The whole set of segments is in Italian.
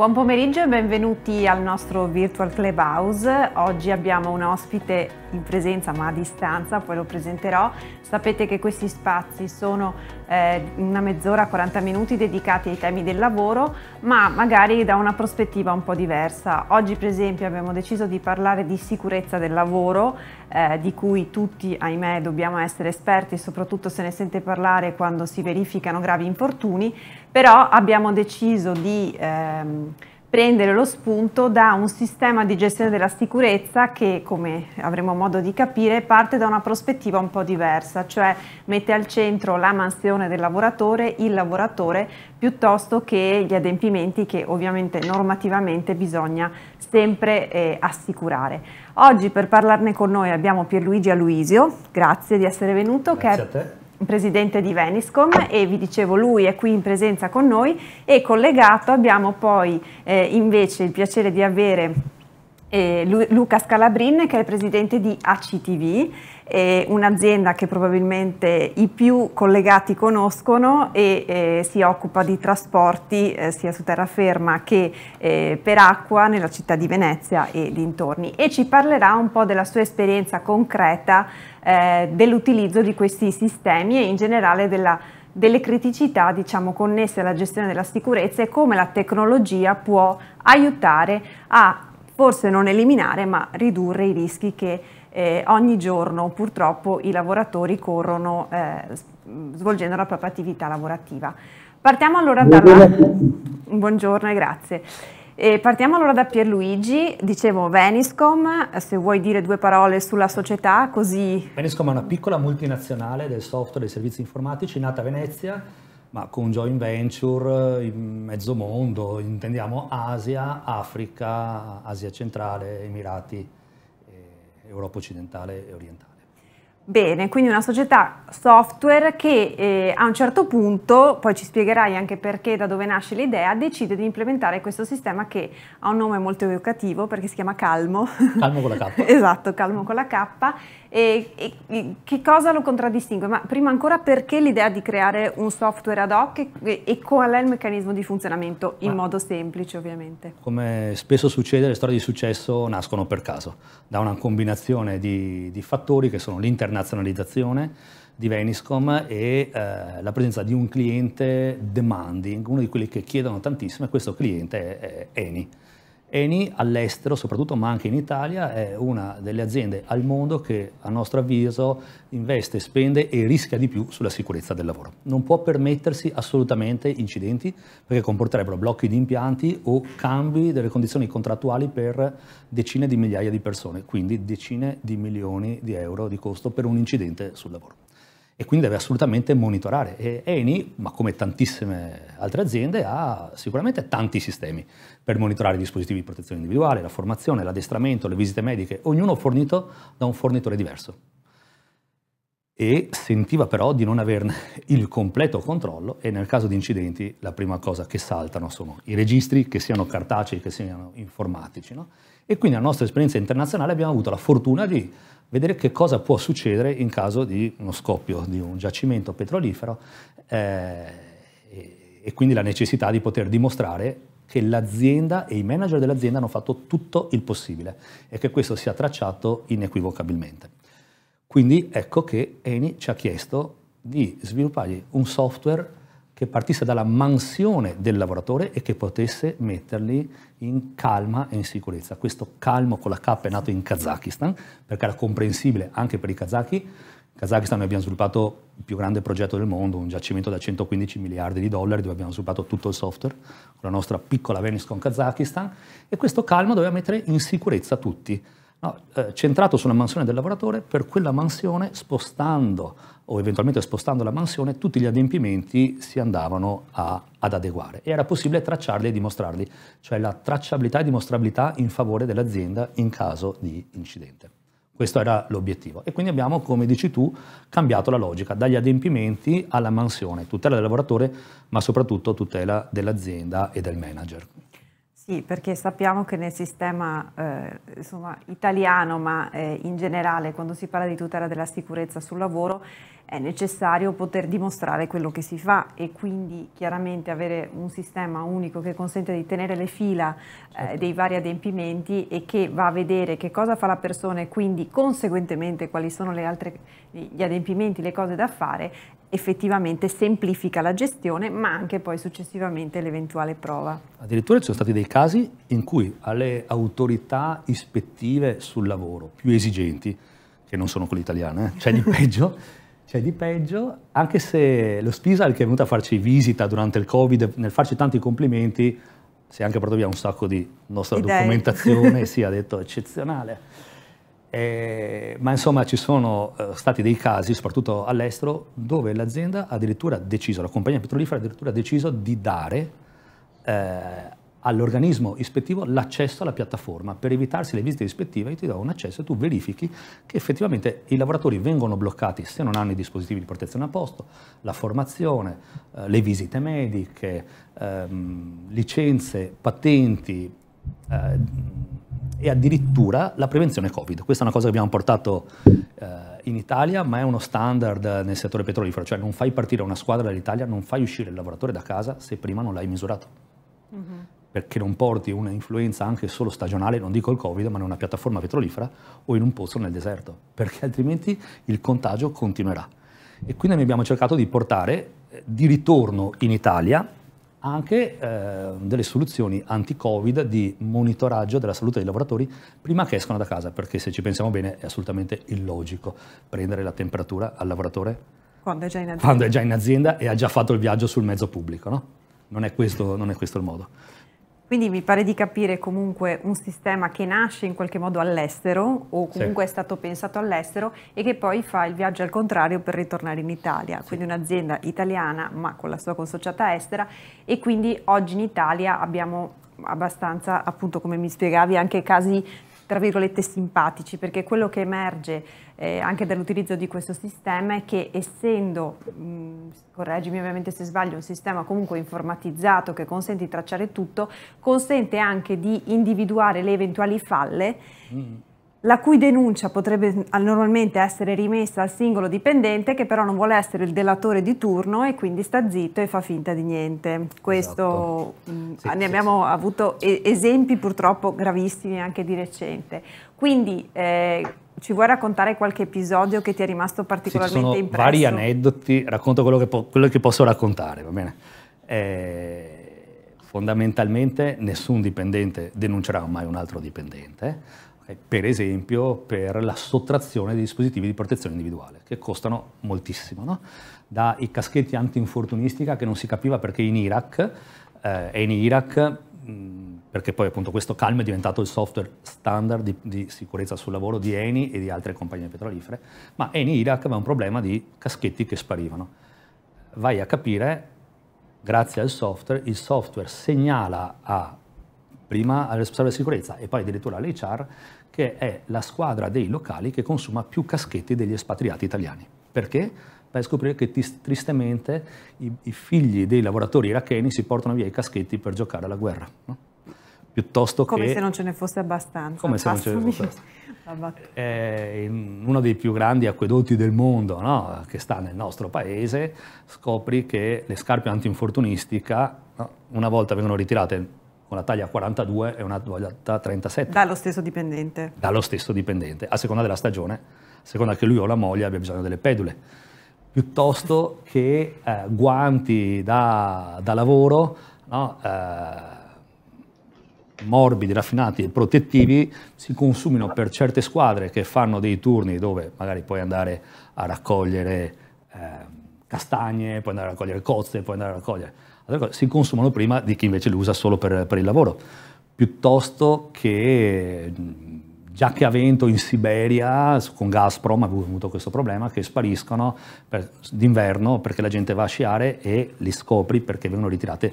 Buon pomeriggio e benvenuti al nostro Virtual Clubhouse. Oggi abbiamo un ospite in presenza ma a distanza, poi lo presenterò. Sapete che questi spazi sono eh, una mezz'ora, 40 minuti dedicati ai temi del lavoro, ma magari da una prospettiva un po' diversa. Oggi per esempio abbiamo deciso di parlare di sicurezza del lavoro, eh, di cui tutti, ahimè, dobbiamo essere esperti, soprattutto se ne sente parlare quando si verificano gravi infortuni, però abbiamo deciso di ehm, prendere lo spunto da un sistema di gestione della sicurezza che, come avremo modo di capire, parte da una prospettiva un po' diversa, cioè mette al centro la mansione del lavoratore, il lavoratore, piuttosto che gli adempimenti che ovviamente normativamente bisogna sempre eh, assicurare. Oggi per parlarne con noi abbiamo Pierluigi Aluisio, grazie di essere venuto. Grazie che è presidente di Veniscom e vi dicevo lui è qui in presenza con noi e collegato abbiamo poi eh, invece il piacere di avere eh, Lu Luca Scalabrin che è presidente di ACTV, eh, un'azienda che probabilmente i più collegati conoscono e eh, si occupa di trasporti eh, sia su terraferma che eh, per acqua nella città di Venezia e dintorni e ci parlerà un po' della sua esperienza concreta eh, dell'utilizzo di questi sistemi e in generale della delle criticità diciamo, connesse alla gestione della sicurezza e come la tecnologia può aiutare a forse non eliminare ma ridurre i rischi che eh, ogni giorno purtroppo i lavoratori corrono eh, svolgendo la propria attività lavorativa. Partiamo allora da... Buongiorno e grazie. E partiamo allora da Pierluigi, dicevo Veniscom, se vuoi dire due parole sulla società così... Veniscom è una piccola multinazionale del software e dei servizi informatici nata a Venezia ma con joint venture eh, in mezzo mondo, intendiamo Asia, Africa, Asia centrale, Emirati, eh, Europa occidentale e orientale. Bene, quindi una società software che eh, a un certo punto, poi ci spiegherai anche perché, da dove nasce l'idea, decide di implementare questo sistema che ha un nome molto evocativo perché si chiama Calmo. Calmo con la K. esatto, Calmo con la K. E, e, e, che cosa lo contraddistingue? Ma prima ancora perché l'idea di creare un software ad hoc e, e qual è il meccanismo di funzionamento in Ma, modo semplice ovviamente? Come spesso succede le storie di successo nascono per caso, da una combinazione di, di fattori che sono l'internetizzazione internazionalizzazione di Veniscom e eh, la presenza di un cliente demanding, uno di quelli che chiedono tantissimo e questo cliente è, è Eni. Eni all'estero soprattutto, ma anche in Italia, è una delle aziende al mondo che a nostro avviso investe, spende e rischia di più sulla sicurezza del lavoro. Non può permettersi assolutamente incidenti perché comporterebbero blocchi di impianti o cambi delle condizioni contrattuali per decine di migliaia di persone, quindi decine di milioni di euro di costo per un incidente sul lavoro e quindi deve assolutamente monitorare. E Eni, ma come tantissime altre aziende, ha sicuramente tanti sistemi per monitorare i dispositivi di protezione individuale, la formazione, l'addestramento, le visite mediche, ognuno fornito da un fornitore diverso. E sentiva però di non averne il completo controllo e nel caso di incidenti la prima cosa che saltano sono i registri, che siano cartacei, che siano informatici. No? E quindi nella nostra esperienza internazionale abbiamo avuto la fortuna di vedere che cosa può succedere in caso di uno scoppio di un giacimento petrolifero eh, e quindi la necessità di poter dimostrare che l'azienda e i manager dell'azienda hanno fatto tutto il possibile e che questo sia tracciato inequivocabilmente. Quindi ecco che Eni ci ha chiesto di sviluppargli un software che partisse dalla mansione del lavoratore e che potesse metterli in calma e in sicurezza. Questo calmo con la K è nato in Kazakistan, perché era comprensibile anche per i kazaki. In Kazakistan noi abbiamo sviluppato il più grande progetto del mondo, un giacimento da 115 miliardi di dollari, dove abbiamo sviluppato tutto il software, con la nostra piccola Venice con Kazakistan, e questo calmo doveva mettere in sicurezza tutti. No, eh, centrato sulla mansione del lavoratore, per quella mansione, spostando o eventualmente spostando la mansione, tutti gli adempimenti si andavano a, ad adeguare e era possibile tracciarli e dimostrarli, cioè la tracciabilità e dimostrabilità in favore dell'azienda in caso di incidente. Questo era l'obiettivo e quindi abbiamo, come dici tu, cambiato la logica dagli adempimenti alla mansione, tutela del lavoratore ma soprattutto tutela dell'azienda e del manager. Sì, perché sappiamo che nel sistema eh, insomma, italiano, ma eh, in generale quando si parla di tutela della sicurezza sul lavoro, è necessario poter dimostrare quello che si fa e quindi chiaramente avere un sistema unico che consente di tenere le fila eh, certo. eh, dei vari adempimenti e che va a vedere che cosa fa la persona e quindi conseguentemente quali sono altre, gli adempimenti, le cose da fare, effettivamente semplifica la gestione, ma anche poi successivamente l'eventuale prova. Addirittura ci sono stati dei casi in cui alle autorità ispettive sul lavoro più esigenti, che non sono quelle italiane, eh, c'è di peggio, c'è di peggio, anche se lo Spisal che è venuto a farci visita durante il Covid, nel farci tanti complimenti, si è anche portato via un sacco di nostra Idei. documentazione, sì, ha detto eccezionale. Eh, ma insomma ci sono eh, stati dei casi, soprattutto all'estero, dove l'azienda ha addirittura deciso, la compagnia petrolifera ha addirittura deciso di dare eh, all'organismo ispettivo l'accesso alla piattaforma per evitarsi le visite ispettive, io ti do un accesso e tu verifichi che effettivamente i lavoratori vengono bloccati se non hanno i dispositivi di protezione a posto, la formazione, eh, le visite mediche, ehm, licenze, patenti eh, e addirittura la prevenzione Covid. Questa è una cosa che abbiamo portato eh, in Italia, ma è uno standard nel settore petrolifero, cioè non fai partire una squadra dall'Italia, non fai uscire il lavoratore da casa se prima non l'hai misurato. Mm-hmm. Perché non porti un'influenza anche solo stagionale, non dico il Covid, ma in una piattaforma petrolifera o in un pozzo nel deserto, perché altrimenti il contagio continuerà. E quindi noi abbiamo cercato di portare eh, di ritorno in Italia anche eh, delle soluzioni anti-Covid di monitoraggio della salute dei lavoratori prima che escono da casa, perché se ci pensiamo bene è assolutamente illogico prendere la temperatura al lavoratore quando è già in azienda, già in azienda e ha già fatto il viaggio sul mezzo pubblico. No? Non, è questo, non è questo il modo. Quindi mi pare di capire comunque un sistema che nasce in qualche modo all'estero o comunque sì. è stato pensato all'estero e che poi fa il viaggio al contrario per ritornare in Italia. Sì. Quindi un'azienda italiana ma con la sua consociata estera e quindi oggi in Italia abbiamo abbastanza, appunto come mi spiegavi, anche casi tra virgolette simpatici, perché quello che emerge eh, anche dall'utilizzo di questo sistema è che essendo, mh, correggimi ovviamente se sbaglio, un sistema comunque informatizzato che consente di tracciare tutto, consente anche di individuare le eventuali falle. Mm la cui denuncia potrebbe normalmente essere rimessa al singolo dipendente che però non vuole essere il delatore di turno e quindi sta zitto e fa finta di niente. Questo esatto. mh, mm, sì, ne sì, abbiamo sì. avuto esempi purtroppo gravissimi anche di recente. Quindi eh, ci vuoi raccontare qualche episodio che ti è rimasto particolarmente sì, ci sono impresso? Vari aneddoti, racconto quello che, po quello che posso raccontare, va bene? Eh, fondamentalmente nessun dipendente denuncerà mai un altro dipendente per esempio per la sottrazione dei dispositivi di protezione individuale, che costano moltissimo, no? dai caschetti antinfortunistica che non si capiva perché in Iraq, eh, e in Iraq mh, perché poi appunto questo Calm è diventato il software standard di, di, sicurezza sul lavoro di Eni e di altre compagnie petrolifere, ma in Iraq aveva un problema di caschetti che sparivano. Vai a capire, grazie al software, il software segnala a, prima al responsabile di sicurezza e poi addirittura all'HR che è la squadra dei locali che consuma più caschetti degli espatriati italiani. Perché? Per scoprire che tristemente i, i figli dei lavoratori iracheni si portano via i caschetti per giocare alla guerra. No? Piuttosto come che, se non ce ne fosse abbastanza. Come se non ce ne fosse abbastanza. È eh, uno dei più grandi acquedotti del mondo, no? che sta nel nostro paese, scopri che le scarpe antinfortunistica no? una volta vengono ritirate con la taglia 42 e una taglia 37. Dallo stesso dipendente? Dallo stesso dipendente, a seconda della stagione, a seconda che lui o la moglie abbia bisogno delle pedule, piuttosto che eh, guanti da, da lavoro, no? eh, morbidi, raffinati e protettivi si consumino per certe squadre che fanno dei turni dove magari puoi andare a raccogliere eh, castagne, puoi andare a raccogliere cozze, puoi andare a raccogliere Ecco, si consumano prima di chi invece li usa solo per, per il lavoro, piuttosto che già che a vento in Siberia, con Gazprom abbiamo avuto questo problema, che spariscono per, d'inverno perché la gente va a sciare e li scopri perché vengono ritirate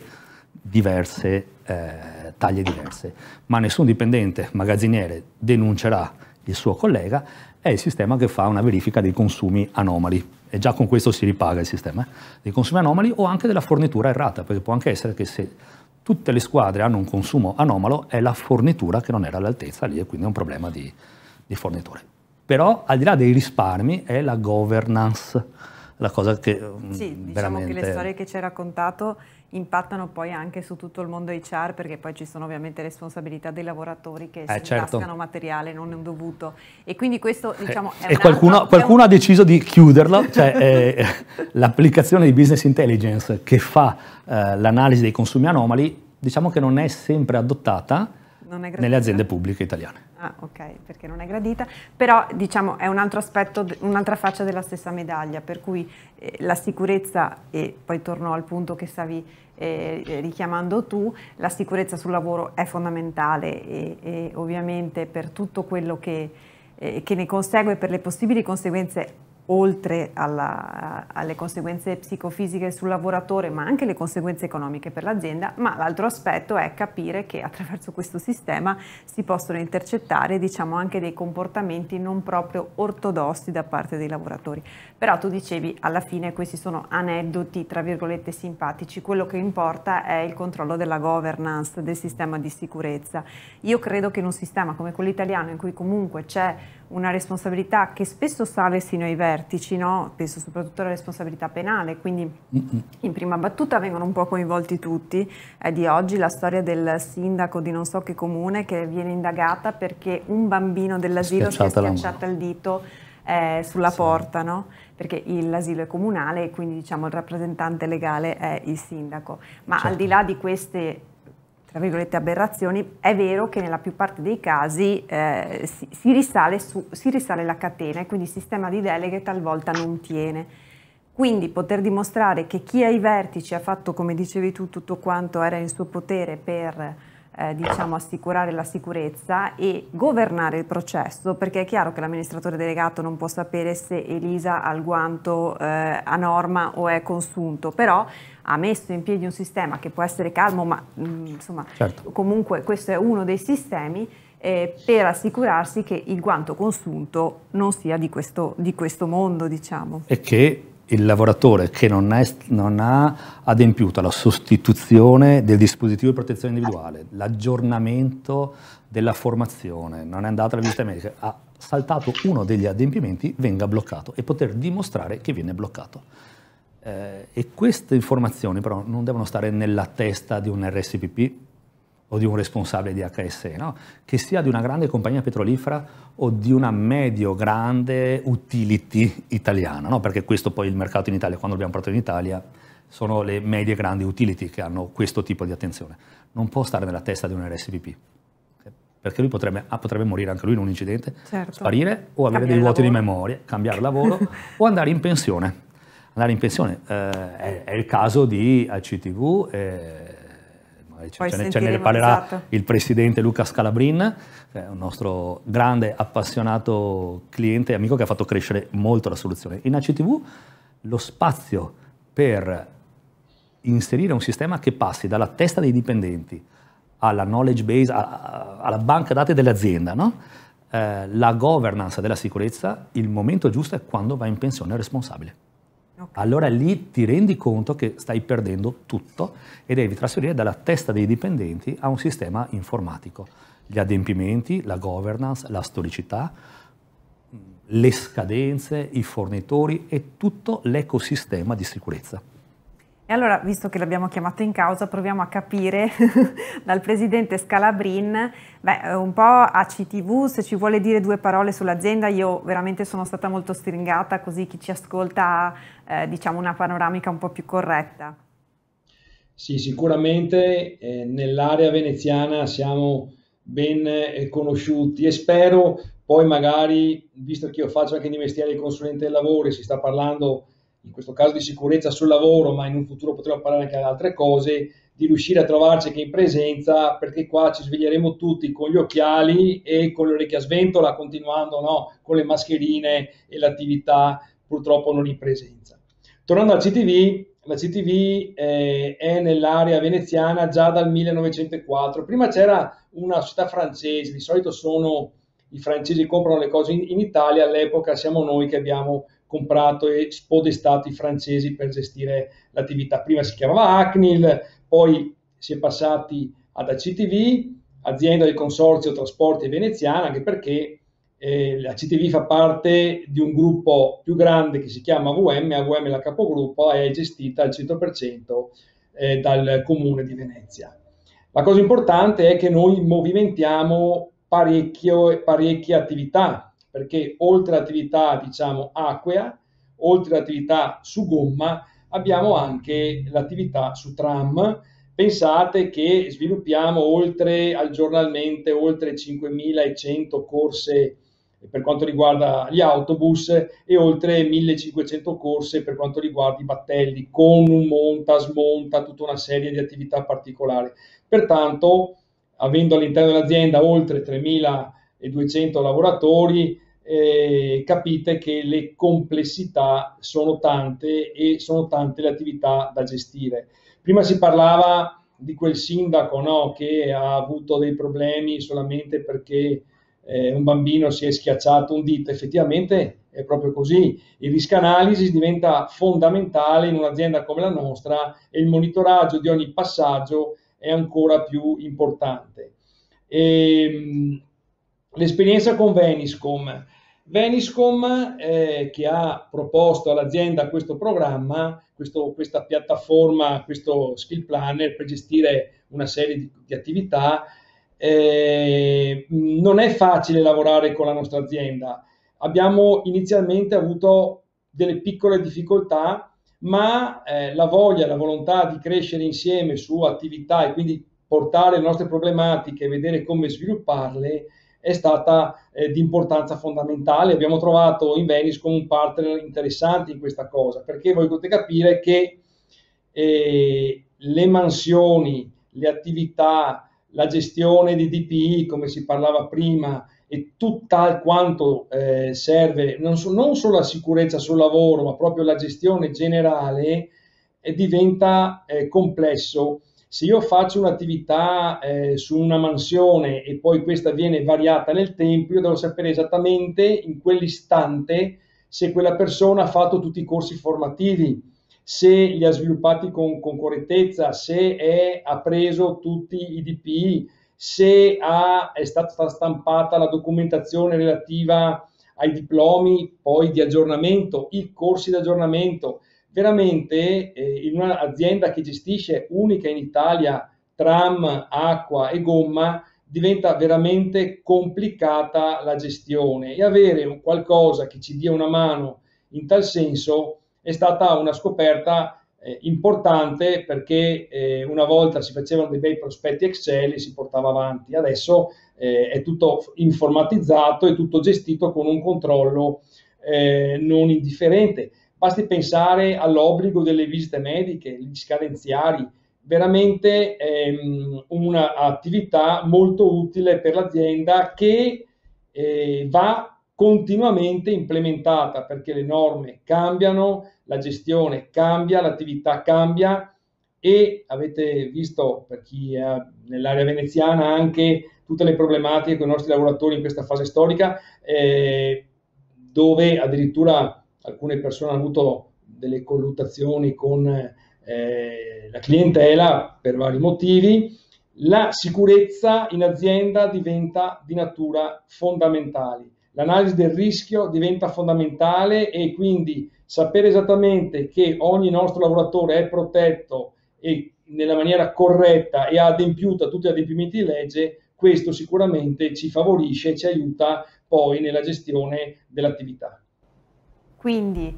diverse eh, taglie diverse. Ma nessun dipendente magazziniere denuncerà il suo collega, è il sistema che fa una verifica dei consumi anomali e già con questo si ripaga il sistema, eh, dei consumi anomali o anche della fornitura errata, perché può anche essere che se tutte le squadre hanno un consumo anomalo è la fornitura che non era all'altezza lì e quindi è un problema di, di forniture. Però al di là dei risparmi è la governance, la cosa che... Mm, sì, diciamo veramente... che le storie che ci hai raccontato impattano poi anche su tutto il mondo HR perché poi ci sono ovviamente responsabilità dei lavoratori che eh, certo. materiale non dovuto e quindi questo eh, diciamo eh, e qualcuno, qualcuno, ha deciso di chiuderlo cioè eh, l'applicazione di business intelligence che fa eh, l'analisi dei consumi anomali diciamo che non è sempre adottata nelle aziende pubbliche italiane. Ah, ok, perché non è gradita, però diciamo è un altro aspetto, un'altra faccia della stessa medaglia, per cui eh, la sicurezza, e poi torno al punto che stavi eh, eh, richiamando tu, la sicurezza sul lavoro è fondamentale e, e ovviamente per tutto quello che, eh, che ne consegue, per le possibili conseguenze oltre alla, alle conseguenze psicofisiche sul lavoratore, ma anche le conseguenze economiche per l'azienda, ma l'altro aspetto è capire che attraverso questo sistema si possono intercettare diciamo, anche dei comportamenti non proprio ortodossi da parte dei lavoratori. Però tu dicevi, alla fine questi sono aneddoti, tra virgolette, simpatici, quello che importa è il controllo della governance, del sistema di sicurezza. Io credo che in un sistema come quello italiano, in cui comunque c'è una responsabilità che spesso sale sino ai vertici, no? penso soprattutto alla responsabilità penale, quindi in prima battuta vengono un po' coinvolti tutti. È di oggi la storia del sindaco di non so che comune che viene indagata perché un bambino dell'asilo si è schiacciato il dito eh, sulla sì. porta, no? perché l'asilo è comunale e quindi diciamo, il rappresentante legale è il sindaco. Ma certo. al di là di queste tra virgolette, aberrazioni, è vero che nella più parte dei casi eh, si, si, risale su, si, risale la catena e quindi il sistema di deleghe talvolta non tiene. Quindi poter dimostrare che chi ai vertici ha fatto, come dicevi tu, tutto quanto era in suo potere per eh, diciamo, assicurare la sicurezza e governare il processo, perché è chiaro che l'amministratore delegato non può sapere se Elisa ha il guanto eh, a norma o è consunto, però ha messo in piedi un sistema che può essere calmo, ma mm, insomma, certo. comunque questo è uno dei sistemi eh, per assicurarsi che il guanto consunto non sia di questo, di questo mondo, diciamo. E che il lavoratore che non, è, non, ha adempiuto alla sostituzione del dispositivo di protezione individuale, l'aggiornamento della formazione, non è andato alla visita medica, ha saltato uno degli adempimenti, venga bloccato e poter dimostrare che viene bloccato. Eh, e queste informazioni però non devono stare nella testa di un RSPP o di un responsabile di HSE, no? che sia di una grande compagnia petrolifera o di una medio-grande utility italiana, no? perché questo poi il mercato in Italia, quando abbiamo parlato in Italia, sono le medie grandi utility che hanno questo tipo di attenzione. Non può stare nella testa di un RSPP, perché lui potrebbe, ah, potrebbe morire anche lui in un incidente, certo. sparire o avere Cambiare dei vuoti lavoro. di memoria, cambiare lavoro o andare in pensione andare in pensione. Eh, è, è, il caso di ACTV, eh, ce, ce ne parlerà esatto. il presidente Luca Scalabrin, un nostro grande appassionato cliente e amico che ha fatto crescere molto la soluzione. In ACTV lo spazio per inserire un sistema che passi dalla testa dei dipendenti alla knowledge base, alla banca date dell'azienda, no? Eh, la governance della sicurezza, il momento giusto è quando va in pensione il responsabile. Okay. Allora lì ti rendi conto che stai perdendo tutto e devi trasferire dalla testa dei dipendenti a un sistema informatico. Gli adempimenti, la governance, la storicità, le scadenze, i fornitori e tutto l'ecosistema di sicurezza. E allora, visto che l'abbiamo chiamato in causa, proviamo a capire dal presidente Scalabrin, beh, eh, un po' a CTV, se ci vuole dire due parole sull'azienda, io veramente sono stata molto stringata, così chi ci ascolta ha eh, diciamo una panoramica un po' più corretta. Sì, sicuramente eh, nell'area veneziana siamo ben eh, conosciuti e spero poi magari, visto che io faccio anche di mestiere il consulente del lavoro, e si sta parlando in questo caso di sicurezza sul lavoro, ma in un futuro potremo parlare anche di altre cose, di riuscire a trovarci anche in presenza, perché qua ci sveglieremo tutti con gli occhiali e con le orecchie a sventola, continuando no, con le mascherine e l'attività purtroppo non in presenza. Tornando al CTV, la CTV eh, è nell'area veneziana già dal 1904. Prima c'era una società francese, di solito sono i francesi che comprano le cose in, in Italia, all'epoca siamo noi che abbiamo comprato e spodestato i francesi per gestire l'attività. Prima si chiamava ACNIL, poi si è passati ad ACTV, azienda del Consorzio Trasporti Veneziana, anche perché eh, la CTV fa parte di un gruppo più grande che si chiama AVM, AVM è la capogruppo e è gestita al 100% eh, dal comune di Venezia. La cosa importante è che noi movimentiamo parecchie attività perché oltre all'attività diciamo acquea, oltre all'attività su gomma, abbiamo anche l'attività su tram. Pensate che sviluppiamo oltre al giornalmente oltre 5.100 corse per quanto riguarda gli autobus e oltre 1500 corse per quanto riguarda i battelli con un monta, smonta, tutta una serie di attività particolari. Pertanto, avendo all'interno dell'azienda oltre 3200 lavoratori, eh, capite che le complessità sono tante e sono tante le attività da gestire. Prima si parlava di quel sindaco no, che ha avuto dei problemi solamente perché eh, un bambino si è schiacciato un dito, effettivamente è proprio così. Il risk analysis diventa fondamentale in un'azienda come la nostra e il monitoraggio di ogni passaggio è ancora più importante. E, ehm, l'esperienza con Veniscom Veniscom, eh, che ha proposto all'azienda questo programma, questo, questa piattaforma, questo skill planner per gestire una serie di, di attività, eh, non è facile lavorare con la nostra azienda. Abbiamo inizialmente avuto delle piccole difficoltà, ma eh, la voglia, la volontà di crescere insieme su attività e quindi portare le nostre problematiche e vedere come svilupparle è stata eh, di importanza fondamentale. Abbiamo trovato in Venice con un partner interessante in questa cosa, perché voi potete capire che eh, le mansioni, le attività, la gestione di DPI, come si parlava prima, e tutt'al quanto eh, serve non, so, non, solo la sicurezza sul lavoro, ma proprio la gestione generale, eh, diventa eh, complesso se io faccio un'attività eh, su una mansione e poi questa viene variata nel tempo, io devo sapere esattamente in quell'istante se quella persona ha fatto tutti i corsi formativi, se li ha sviluppati con, con correttezza, se è, ha preso tutti i DPI, se ha, è stata stampata la documentazione relativa ai diplomi poi di aggiornamento, i corsi di aggiornamento, veramente eh, in un'azienda che gestisce unica in Italia tram, acqua e gomma, diventa veramente complicata la gestione e avere qualcosa che ci dia una mano in tal senso è stata una scoperta eh, importante perché eh, una volta si facevano dei bei prospetti Excel e si portava avanti, adesso eh, è tutto informatizzato e tutto gestito con un controllo eh, non indifferente. Basti pensare all'obbligo delle visite mediche, gli scadenziari, veramente ehm, un'attività molto utile per l'azienda che eh, va continuamente implementata perché le norme cambiano, la gestione cambia, l'attività cambia e avete visto per chi è nell'area veneziana anche tutte le problematiche con i nostri lavoratori in questa fase storica eh, dove addirittura alcune persone hanno avuto delle colluttazioni con eh, la clientela per vari motivi, la sicurezza in azienda diventa di natura fondamentale. L'analisi del rischio diventa fondamentale e quindi sapere esattamente che ogni nostro lavoratore è protetto e nella maniera corretta e ha adempiuto tutti gli adempimenti di legge, questo sicuramente ci favorisce e ci aiuta poi nella gestione dell'attività. Quindi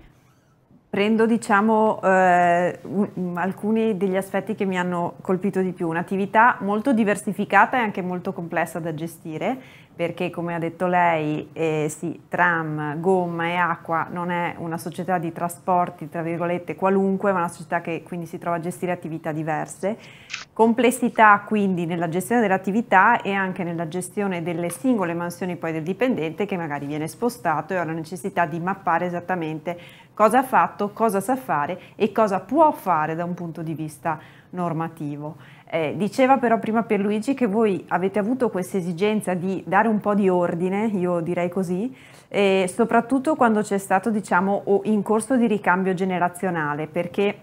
prendo diciamo eh, mm, alcuni degli aspetti che mi hanno colpito di più, un'attività molto diversificata e anche molto complessa da gestire, perché come ha detto lei, eh, sì, tram, gomma e acqua non è una società di trasporti, tra virgolette, qualunque, ma una società che quindi si trova a gestire attività diverse. Complessità quindi nella gestione dell'attività e anche nella gestione delle singole mansioni poi del dipendente che magari viene spostato e ha la necessità di mappare esattamente cosa ha fatto, cosa sa fare e cosa può fare da un punto di vista normativo. Eh, diceva però prima Pierluigi che voi avete avuto questa esigenza di dare un po' di ordine, io direi così, eh, soprattutto quando c'è stato diciamo in corso di ricambio generazionale, perché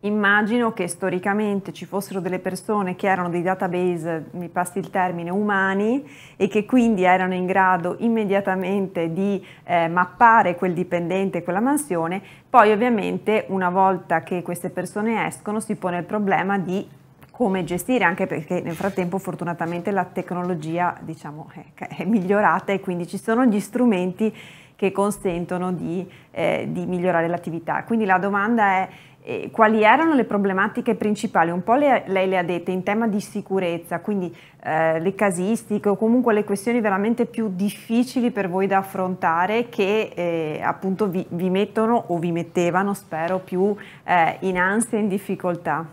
immagino che storicamente ci fossero delle persone che erano dei database, mi passi il termine, umani e che quindi erano in grado immediatamente di eh, mappare quel dipendente, quella mansione, poi ovviamente una volta che queste persone escono si pone il problema di come gestire, anche perché nel frattempo fortunatamente la tecnologia diciamo, è, è migliorata e quindi ci sono gli strumenti che consentono di, eh, di migliorare l'attività. Quindi la domanda è eh, quali erano le problematiche principali? Un po' le, lei le ha dette in tema di sicurezza, quindi eh, le casistiche o comunque le questioni veramente più difficili per voi da affrontare che eh, appunto vi, vi, mettono o vi mettevano, spero, più eh, in ansia e in difficoltà.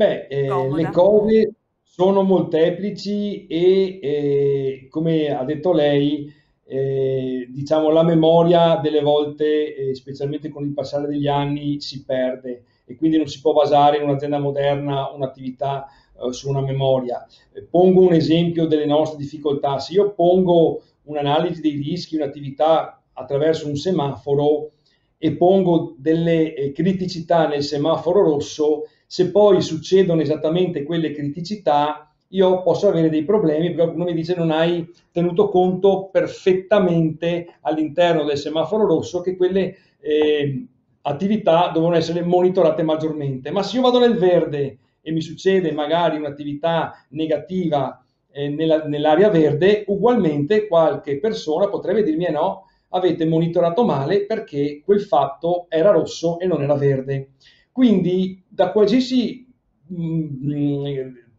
Beh, eh, le cose sono molteplici e, eh, come ha detto lei, eh, diciamo, la memoria delle volte, eh, specialmente con il passare degli anni, si perde e quindi non si può basare in un'azienda moderna un'attività eh, su una memoria. Eh, pongo un esempio delle nostre difficoltà. Se io pongo un'analisi dei rischi, un'attività attraverso un semaforo e pongo delle eh, criticità nel semaforo rosso, se poi succedono esattamente quelle criticità, io posso avere dei problemi perché qualcuno mi dice non hai tenuto conto perfettamente all'interno del semaforo rosso che quelle eh, attività devono essere monitorate maggiormente. Ma se io vado nel verde e mi succede magari un'attività negativa eh, nella, nell'area verde, ugualmente qualche persona potrebbe dirmi eh no, avete monitorato male perché quel fatto era rosso e non era verde. Quindi da qualsiasi, mm, mm,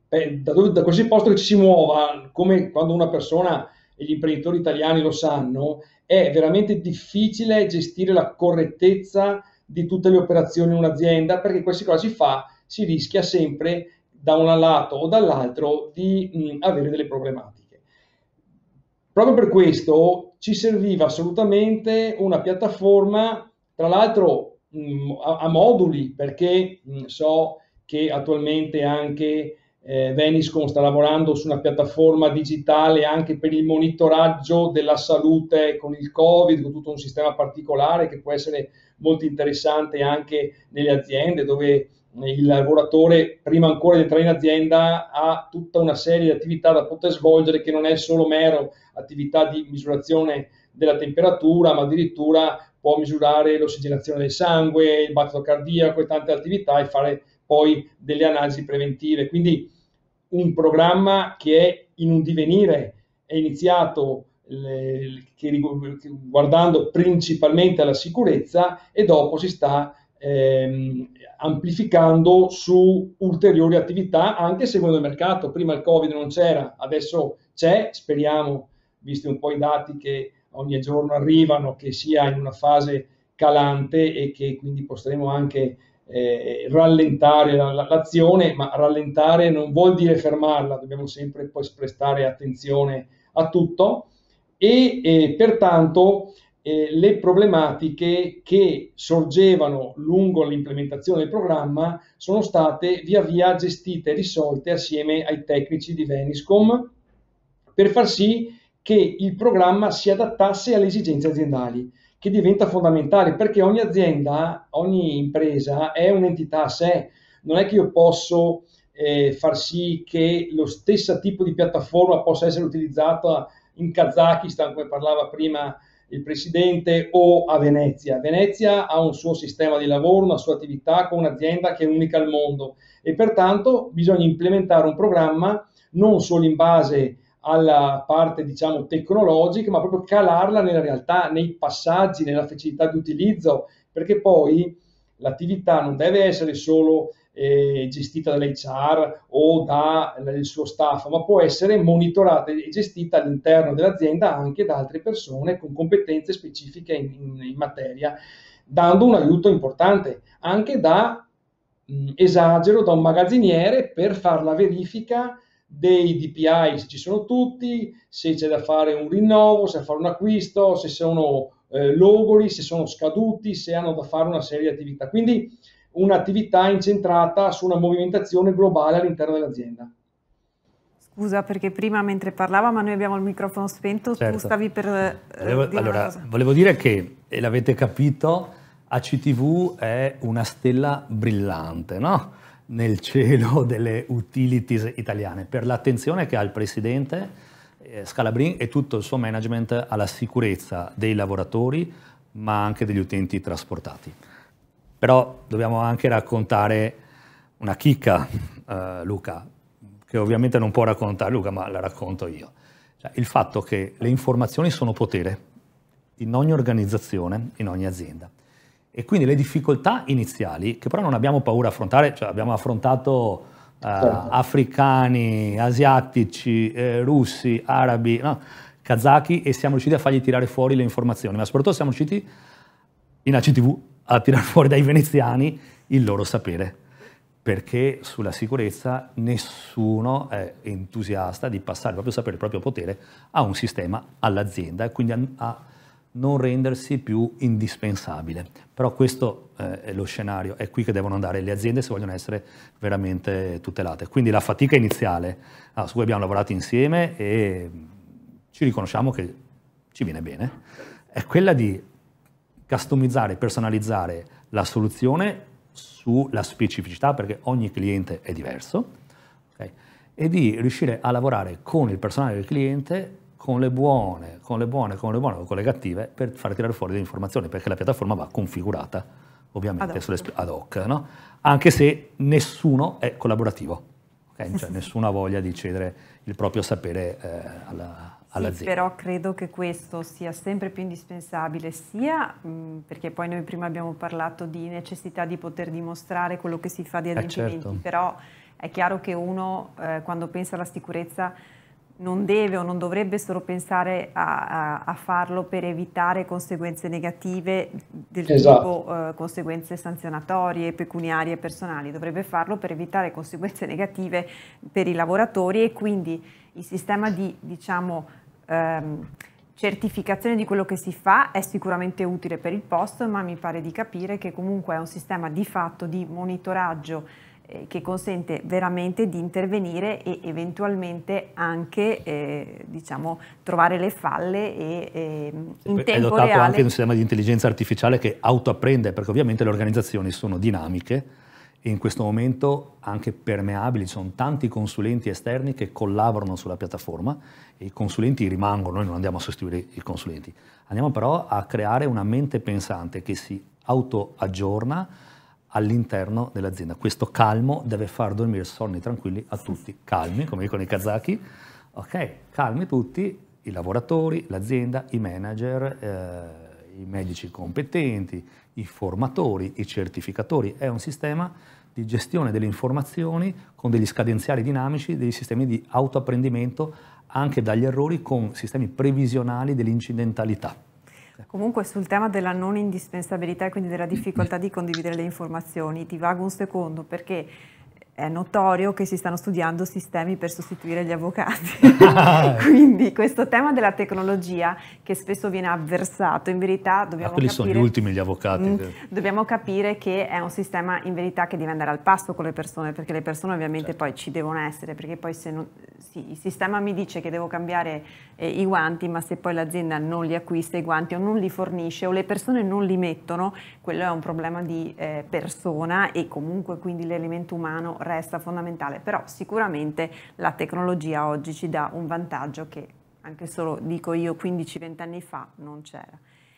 eh, da, dove, da qualsiasi posto che ci si muova, come quando una persona e gli imprenditori italiani lo sanno, è veramente difficile gestire la correttezza di tutte le operazioni in un'azienda perché qualsiasi cosa si fa si rischia sempre da un lato o dall'altro di mh, mm, avere delle problematiche. Proprio per questo ci serviva assolutamente una piattaforma, tra l'altro Mm, a, a moduli perché mh, mm, so che attualmente anche eh, Veniscom sta lavorando su una piattaforma digitale anche per il monitoraggio della salute con il Covid, con tutto un sistema particolare che può essere molto interessante anche nelle aziende dove eh, il lavoratore prima ancora di entrare in azienda ha tutta una serie di attività da poter svolgere che non è solo mero attività di misurazione della temperatura, ma addirittura può misurare l'ossigenazione del sangue, il battito cardiaco e tante attività e fare poi delle analisi preventive. Quindi un programma che è in un divenire, è iniziato le, che, guardando principalmente alla sicurezza e dopo si sta ehm, amplificando su ulteriori attività anche seguendo il mercato. Prima il Covid non c'era, adesso c'è, speriamo, visti un po' i dati che ogni giorno arrivano, che sia in una fase calante e che quindi potremo anche eh, rallentare l'azione, ma rallentare non vuol dire fermarla, dobbiamo sempre poi prestare attenzione a tutto e eh, pertanto eh, le problematiche che sorgevano lungo l'implementazione del programma sono state via via gestite e risolte assieme ai tecnici di Veniscom per far sì che il programma si adattasse alle esigenze aziendali, che diventa fondamentale perché ogni azienda, ogni impresa è un'entità a sé, non è che io posso eh, far sì che lo stesso tipo di piattaforma possa essere utilizzata in Kazakistan, come parlava prima il presidente, o a Venezia. Venezia ha un suo sistema di lavoro, una sua attività con un'azienda che è unica al mondo e pertanto bisogna implementare un programma non solo in base a alla parte diciamo tecnologica, ma proprio calarla nella realtà, nei passaggi, nella facilità di utilizzo, perché poi l'attività non deve essere solo eh, gestita dall'HR o dal suo staff, ma può essere monitorata e gestita all'interno dell'azienda anche da altre persone con competenze specifiche in, in, in materia, dando un aiuto importante anche da mh, mm, esagero, da un magazziniere per fare la verifica dei DPI se ci sono tutti, se c'è da fare un rinnovo, se da fare un acquisto, se sono eh, logori, se sono scaduti, se hanno da fare una serie di attività. Quindi un'attività incentrata su una movimentazione globale all'interno dell'azienda. Scusa perché prima mentre parlavamo, noi abbiamo il microfono spento, certo. tu stavi per... Eh, volevo, allora, volevo dire che, e l'avete capito, ACTV è una stella brillante, no? nel cielo delle utilities italiane, per l'attenzione che ha il presidente eh, Scalabrin e tutto il suo management alla sicurezza dei lavoratori, ma anche degli utenti trasportati. Però dobbiamo anche raccontare una chicca, eh, Luca, che ovviamente non può raccontare Luca, ma la racconto io. Cioè, il fatto che le informazioni sono potere in ogni organizzazione, in ogni azienda. E quindi le difficoltà iniziali, che però non abbiamo paura di affrontare, cioè abbiamo affrontato eh, certo. africani, asiatici, eh, russi, arabi, no, kazaki e siamo riusciti a fargli tirare fuori le informazioni, ma soprattutto siamo riusciti in ACTV a tirare fuori dai veneziani il loro sapere, perché sulla sicurezza nessuno è entusiasta di passare il proprio sapere, il proprio potere a un sistema, all'azienda e quindi a, a non rendersi più indispensabile. Però questo eh, è lo scenario, è qui che devono andare le aziende se vogliono essere veramente tutelate. Quindi la fatica iniziale ah, su cui abbiamo lavorato insieme e ci riconosciamo che ci viene bene, è quella di customizzare, personalizzare la soluzione sulla specificità, perché ogni cliente è diverso, okay? e di riuscire a lavorare con il personale del cliente con le buone, con le buone, con le buone o con le cattive per far tirare fuori delle informazioni, perché la piattaforma va configurata ovviamente ad hoc, ad hoc no? anche se nessuno è collaborativo, okay? cioè, nessuno ha voglia di cedere il proprio sapere eh, alla, sì, però credo che questo sia sempre più indispensabile, sia mh, mm, perché poi noi prima abbiamo parlato di necessità di poter dimostrare quello che si fa di eh, adempimenti, eh certo. però è chiaro che uno eh, quando pensa alla sicurezza non deve o non dovrebbe solo pensare a, a, a farlo per evitare conseguenze negative del esatto. tipo eh, conseguenze sanzionatorie, pecuniarie e personali, dovrebbe farlo per evitare conseguenze negative per i lavoratori e quindi il sistema di diciamo, ehm, certificazione di quello che si fa è sicuramente utile per il posto, ma mi pare di capire che comunque è un sistema di fatto di monitoraggio eh, che consente veramente di intervenire e eventualmente anche eh, diciamo, trovare le falle e eh, in È dotato reale... anche di un sistema di intelligenza artificiale che autoapprende, perché ovviamente le organizzazioni sono dinamiche e in questo momento anche permeabili, ci sono tanti consulenti esterni che collaborano sulla piattaforma e i consulenti rimangono, noi non andiamo a sostituire i consulenti, andiamo però a creare una mente pensante che si autoaggiorna all'interno dell'azienda. Questo calmo deve far dormire sonni tranquilli a tutti, calmi, come dicono i kazaki, ok, calmi tutti, i lavoratori, l'azienda, i manager, eh, i medici competenti, i formatori, i certificatori, è un sistema di gestione delle informazioni con degli scadenziali dinamici, dei sistemi di autoapprendimento anche dagli errori con sistemi previsionali dell'incidentalità. Comunque sul tema della non indispensabilità e quindi della difficoltà di condividere le informazioni, ti vago un secondo perché è notorio che si stanno studiando sistemi per sostituire gli avvocati. Quindi questo tema della tecnologia che spesso viene avversato, in verità dobbiamo ah, capire... sono gli ultimi gli avvocati. Mh, mm, eh. dobbiamo capire che è un sistema in verità che deve andare al passo con le persone, perché le persone ovviamente certo. poi ci devono essere, perché poi se non, sì, il sistema mi dice che devo cambiare eh, i guanti, ma se poi l'azienda non li acquista i guanti o non li fornisce o le persone non li mettono, quello è un problema di eh, persona e comunque quindi l'elemento umano resta fondamentale, però sicuramente la tecnologia oggi ci dà un vantaggio che anche solo, dico io, 15-20 anni fa non c'era.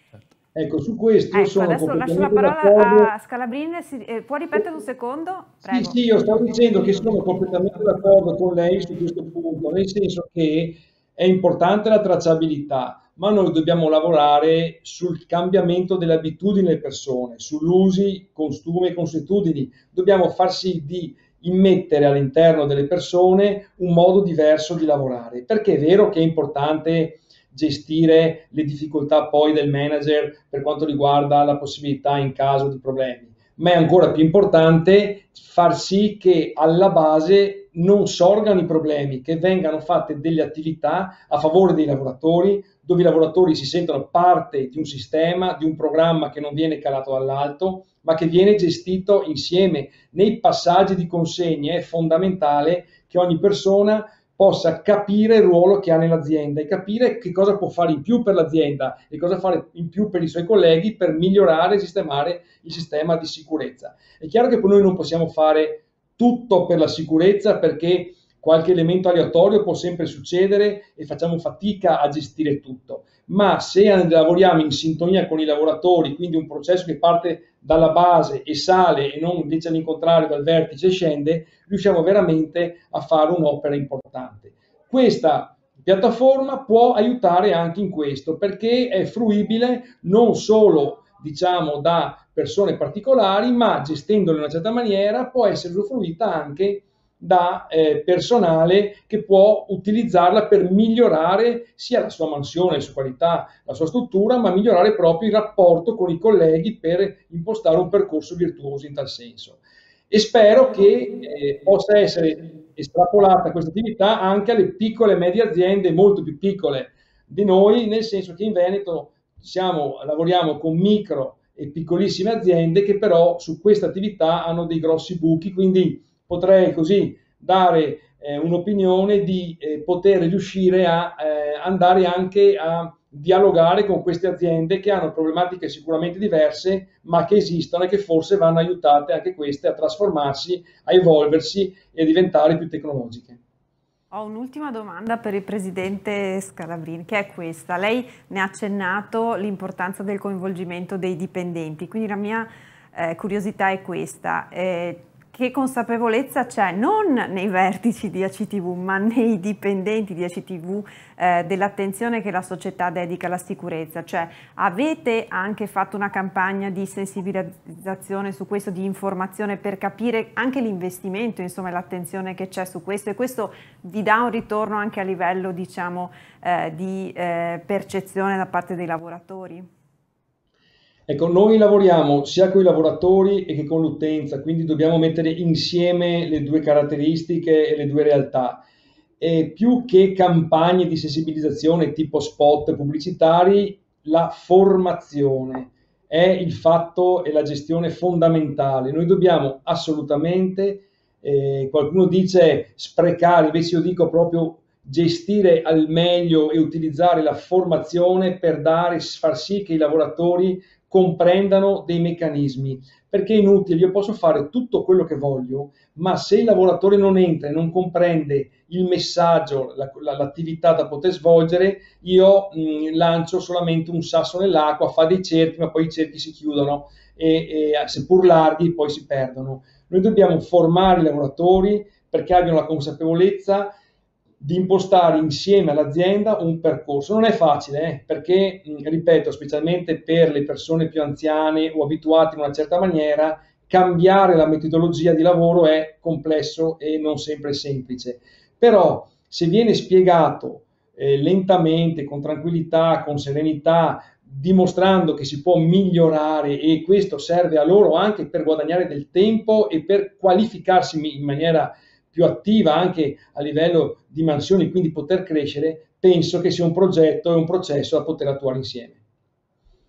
Certo. Ecco, su questo ecco, adesso lascio la parola d'accordo. a Scalabrini, eh, può ripetere un secondo? Prego. Sì, sì, io stavo dicendo che sono completamente d'accordo con lei su questo punto, nel senso che è importante la tracciabilità, ma noi dobbiamo lavorare sul cambiamento delle abitudini delle persone, sull'usi, costumi e consuetudini. Dobbiamo far sì di immettere all'interno delle persone un modo diverso di lavorare. Perché è vero che è importante gestire le difficoltà poi del manager per quanto riguarda la possibilità in caso di problemi, ma è ancora più importante far sì che alla base non sorgano i problemi, che vengano fatte delle attività a favore dei lavoratori, dove i lavoratori si sentono parte di un sistema, di un programma che non viene calato dall'alto, ma che viene gestito insieme. Nei passaggi di consegne è fondamentale che ogni persona possa capire il ruolo che ha nell'azienda e capire che cosa può fare in più per l'azienda e cosa fare in più per i suoi colleghi per migliorare e sistemare il sistema di sicurezza. È chiaro che noi non possiamo fare tutto per la sicurezza perché qualche elemento aleatorio può sempre succedere e facciamo fatica a gestire tutto. Ma se lavoriamo in sintonia con i lavoratori, quindi un processo che parte dalla base e sale e non invece all'incontrario dal vertice e scende, riusciamo veramente a fare un'opera importante. Questa piattaforma può aiutare anche in questo perché è fruibile non solo diciamo da persone particolari, ma gestendole in una certa maniera può essere usufruita anche da eh, personale che può utilizzarla per migliorare sia la sua mansione, la sua qualità, la sua struttura, ma migliorare proprio il rapporto con i colleghi per impostare un percorso virtuoso in tal senso. E spero che eh, possa essere estrapolata questa attività anche alle piccole e medie aziende, molto più piccole di noi, nel senso che in Veneto siamo, lavoriamo con micro e piccolissime aziende che però su questa attività hanno dei grossi buchi, quindi potrei così dare eh, un'opinione di eh, poter riuscire a eh, andare anche a dialogare con queste aziende che hanno problematiche sicuramente diverse, ma che esistono e che forse vanno aiutate anche queste a trasformarsi, a evolversi e a diventare più tecnologiche. Ho un'ultima domanda per il Presidente Scalabrin, che è questa. Lei ne ha accennato l'importanza del coinvolgimento dei dipendenti, quindi la mia eh, curiosità è questa. Eh, che consapevolezza c'è non nei vertici di ACTV, ma nei dipendenti di ACTV eh, dell'attenzione che la società dedica alla sicurezza? Cioè, avete anche fatto una campagna di sensibilizzazione su questo, di informazione per capire anche l'investimento, insomma, l'attenzione che c'è su questo e questo vi dà un ritorno anche a livello, diciamo, eh, di eh, percezione da parte dei lavoratori? Ecco, noi lavoriamo sia con i lavoratori che con l'utenza, quindi dobbiamo mettere insieme le due caratteristiche e le due realtà. E più che campagne di sensibilizzazione tipo spot pubblicitari, la formazione è il fatto e la gestione fondamentale. Noi dobbiamo assolutamente, eh, qualcuno dice sprecare, invece io dico proprio gestire al meglio e utilizzare la formazione per dare, far sì che i lavoratori comprendano dei meccanismi, perché è inutile, io posso fare tutto quello che voglio, ma se il lavoratore non entra e non comprende il messaggio, la, la, l'attività da poter svolgere, io mh, mm, lancio solamente un sasso nell'acqua, fa dei cerchi, ma poi i cerchi si chiudono e, e seppur larghi poi si perdono. Noi dobbiamo formare i lavoratori perché abbiano la consapevolezza di impostare insieme all'azienda un percorso. Non è facile eh, perché, mm, ripeto, specialmente per le persone più anziane o abituate in una certa maniera, cambiare la metodologia di lavoro è complesso e non sempre semplice. Però se viene spiegato eh, lentamente, con tranquillità, con serenità, dimostrando che si può migliorare e questo serve a loro anche per guadagnare del tempo e per qualificarsi in maniera più attiva anche a livello di mansioni, quindi poter crescere, penso che sia un progetto e un processo da poter attuare insieme.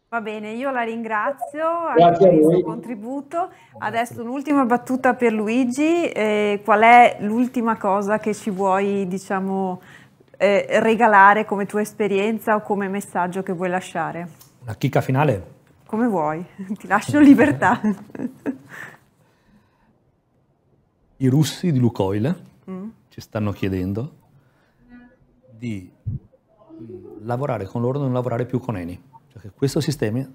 Va bene, io la ringrazio Grazie per il suo contributo. Adesso un'ultima battuta per Luigi. Eh, qual è l'ultima cosa che ci vuoi, diciamo, eh, regalare come tua esperienza o come messaggio che vuoi lasciare? La chicca finale? Come vuoi, ti lascio libertà. i russi di Lukoil mm. ci stanno chiedendo di mm, lavorare con loro, non lavorare più con Eni. Cioè che questo, sistema,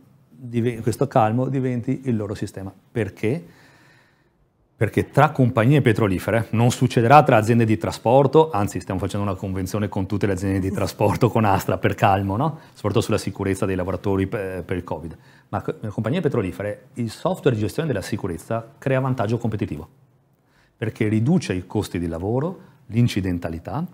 questo calmo diventi il loro sistema. Perché? Perché tra compagnie petrolifere non succederà tra aziende di trasporto, anzi stiamo facendo una convenzione con tutte le aziende di trasporto, con Astra, per calmo, no? soprattutto sulla sicurezza dei lavoratori per il Covid. Ma le compagnie petrolifere, il software di gestione della sicurezza crea vantaggio competitivo perché riduce i costi di lavoro, l'incidentalità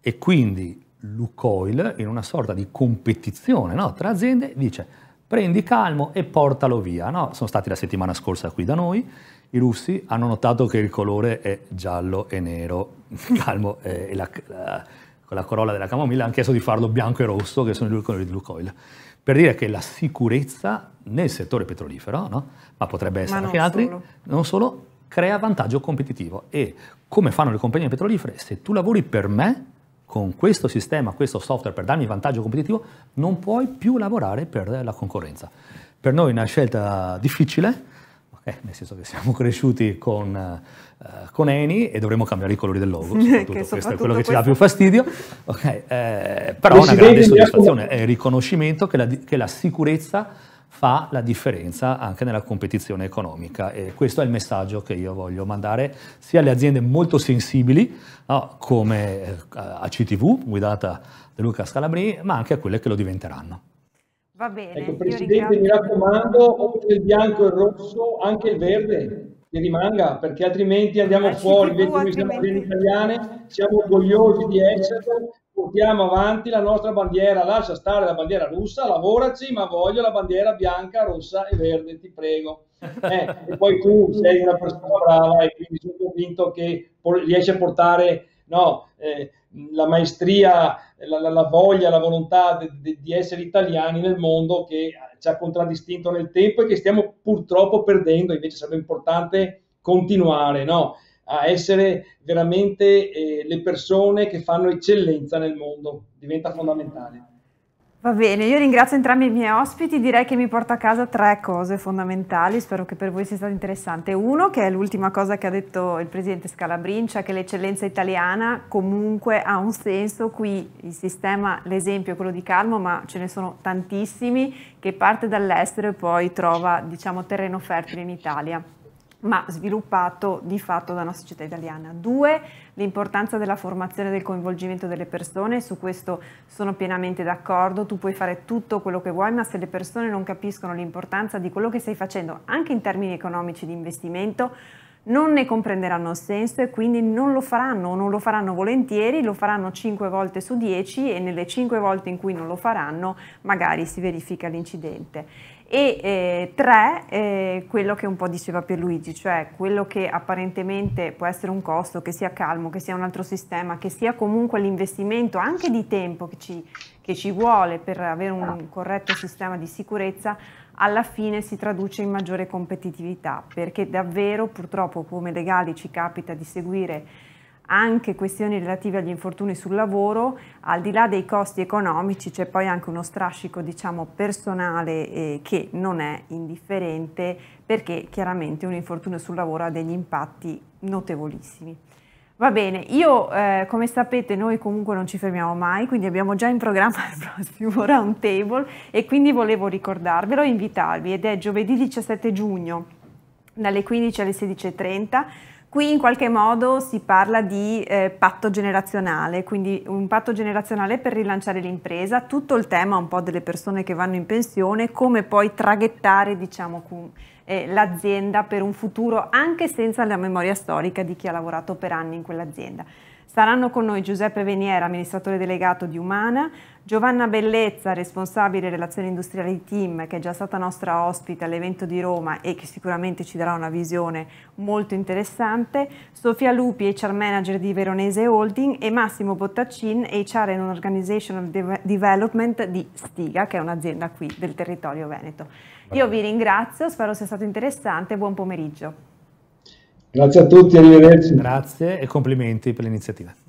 e quindi Lucoil in una sorta di competizione no? tra aziende dice prendi calmo e portalo via. No? Sono stati la settimana scorsa qui da noi, i russi hanno notato che il colore è giallo e nero, calmo e la, la, con la corolla della camomilla hanno chiesto di farlo bianco e rosso che sono i colori di Lucoil. Per dire che la sicurezza nel settore petrolifero, no? ma potrebbe essere ma anche in altri, non solo, crea vantaggio competitivo e come fanno le compagnie petrolifere, se tu lavori per me, con questo sistema, questo software per darmi vantaggio competitivo, non puoi più lavorare per la concorrenza. Per noi è una scelta difficile, okay, nel senso che siamo cresciuti con, uh, con Eni e dovremmo cambiare i colori del logo, soprattutto, soprattutto questo è quello questo. che ci dà più fastidio, okay, eh, però è una grande soddisfazione è il riconoscimento che la, che la sicurezza fa la differenza anche nella competizione economica e questo è il messaggio che io voglio mandare sia alle aziende molto sensibili no, come eh, CTV guidata da Luca Scalabrini ma anche a quelle che lo diventeranno. Va bene. Ecco, Presidente mi raccomando, oltre il bianco e il rosso anche il verde che rimanga perché altrimenti andiamo ACTV, eh, fuori, invece noi siamo italiane, siamo orgogliosi di esserlo portiamo avanti la nostra bandiera, lascia stare la bandiera russa, lavoraci, ma voglio la bandiera bianca, rossa e verde, ti prego. Eh, e poi tu sei una persona brava e quindi sono convinto che riesci a portare no, eh, la maestria, la, la, la, voglia, la volontà de, de, di essere italiani nel mondo che ci ha contraddistinto nel tempo e che stiamo purtroppo perdendo, invece sarebbe importante continuare, no? a essere veramente eh, le persone che fanno eccellenza nel mondo, diventa fondamentale. Va bene, io ringrazio entrambi i miei ospiti, direi che mi porto a casa tre cose fondamentali, spero che per voi sia stato interessante. Uno, che è l'ultima cosa che ha detto il presidente Scalabrincia, che l'eccellenza italiana comunque ha un senso, qui il sistema, l'esempio è quello di Calmo, ma ce ne sono tantissimi, che parte dall'estero e poi trova diciamo, terreno fertile in Italia ma sviluppato di fatto da una società italiana. Due, l'importanza della formazione e del coinvolgimento delle persone, su questo sono pienamente d'accordo, tu puoi fare tutto quello che vuoi, ma se le persone non capiscono l'importanza di quello che stai facendo, anche in termini economici di investimento, non ne comprenderanno il senso e quindi non lo faranno o non lo faranno volentieri, lo faranno 5 volte su 10 e nelle 5 volte in cui non lo faranno magari si verifica l'incidente e eh, tre, eh, quello che un po' diceva Pierluigi, cioè quello che apparentemente può essere un costo, che sia calmo, che sia un altro sistema, che sia comunque l'investimento anche di tempo che ci, che ci vuole per avere un corretto sistema di sicurezza, alla fine si traduce in maggiore competitività, perché davvero purtroppo come legali ci capita di seguire anche questioni relative agli infortuni sul lavoro, al di là dei costi economici c'è poi anche uno strascico diciamo, personale eh, che non è indifferente perché chiaramente un infortunio sul lavoro ha degli impatti notevolissimi. Va bene, io eh, come sapete noi comunque non ci fermiamo mai, quindi abbiamo già in programma il prossimo round table e quindi volevo ricordarvelo e invitarvi ed è giovedì 17 giugno dalle 15 alle 16.30 Qui in qualche modo si parla di eh, patto generazionale, quindi un patto generazionale per rilanciare l'impresa, tutto il tema un po' delle persone che vanno in pensione, come poi traghettare diciamo, eh, l'azienda per un futuro anche senza la memoria storica di chi ha lavorato per anni in quell'azienda. Saranno con noi Giuseppe Veniera, amministratore delegato di Umana, Giovanna Bellezza, responsabile relazioni industriali di Team, che è già stata nostra ospite all'evento di Roma e che sicuramente ci darà una visione molto interessante, Sofia Lupi, HR manager di Veronese Holding e Massimo Bottaccin, HR and Organizational Development di Stiga, che è un'azienda qui del territorio veneto. Io vi ringrazio, spero sia stato interessante e buon pomeriggio. Grazie a tutti, arrivederci. Grazie e complimenti per l'iniziativa.